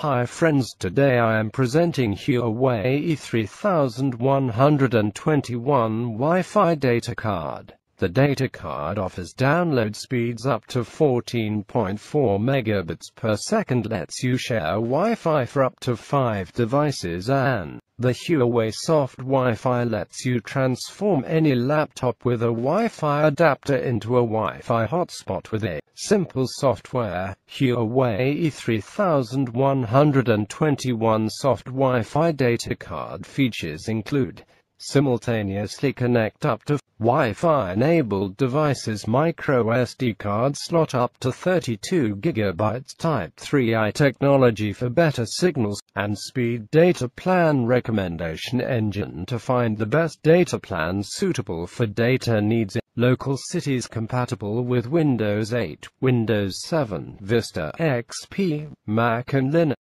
Hi friends today I am presenting Huawei E3121 Wi-Fi data card. The data card offers download speeds up to 14.4 megabits per second lets you share Wi-Fi for up to 5 devices and the Huawei Soft Wi-Fi lets you transform any laptop with a Wi-Fi adapter into a Wi-Fi hotspot with a Simple Software, Huawei E3121 soft Wi-Fi data card features include simultaneously connect up to Wi-Fi enabled devices micro SD card slot up to 32 GB Type 3i technology for better signals, and speed data plan recommendation engine to find the best data plan suitable for data needs in local cities compatible with Windows 8, Windows 7, Vista, XP, Mac and Linux.